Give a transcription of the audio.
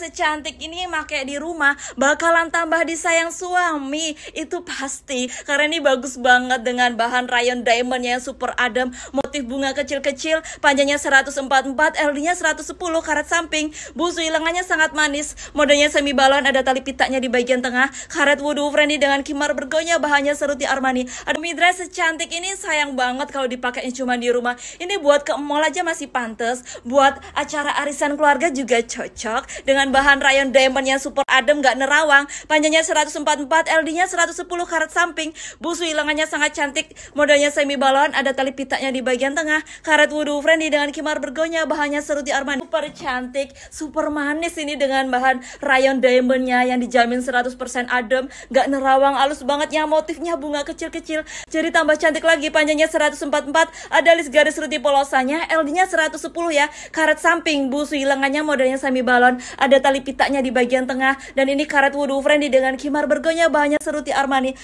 secantik ini make di rumah bakalan tambah disayang suami itu pasti karena ini bagus banget dengan bahan rayon diamondnya yang super adem motif bunga kecil-kecil panjangnya 144 LD-nya 110 karat samping busui lengannya sangat manis modenya semi balon ada tali pitanya di bagian tengah karet wudhu friendly dengan kimar bergonya bahannya seruti Armani aduh midras secantik ini sayang banget kalau dipakainya cuma di rumah ini buat ke mall aja masih pantas buat acara arisan keluarga juga cocok dengan bahan rayon diamond yang super adem gak nerawang, panjangnya 144, LD-nya 110 karat samping, busu hilangannya sangat cantik, modelnya semi balon, ada tali pitaknya di bagian tengah, karet wudhu friendly dengan kimar bergonya, bahannya seruti Armani, super cantik, super manis ini dengan bahan rayon diamondnya yang dijamin 100% adem, gak nerawang, alus banget ya motifnya bunga kecil-kecil, jadi tambah cantik lagi, panjangnya 144, ada list garis ruti polosannya, LD-nya 110 ya, karet samping, busu hilangannya modelnya semi balon, ada tali pitanya di bagian tengah dan ini karet wudhu friendly dengan kimar bergonya banyak seruti Armani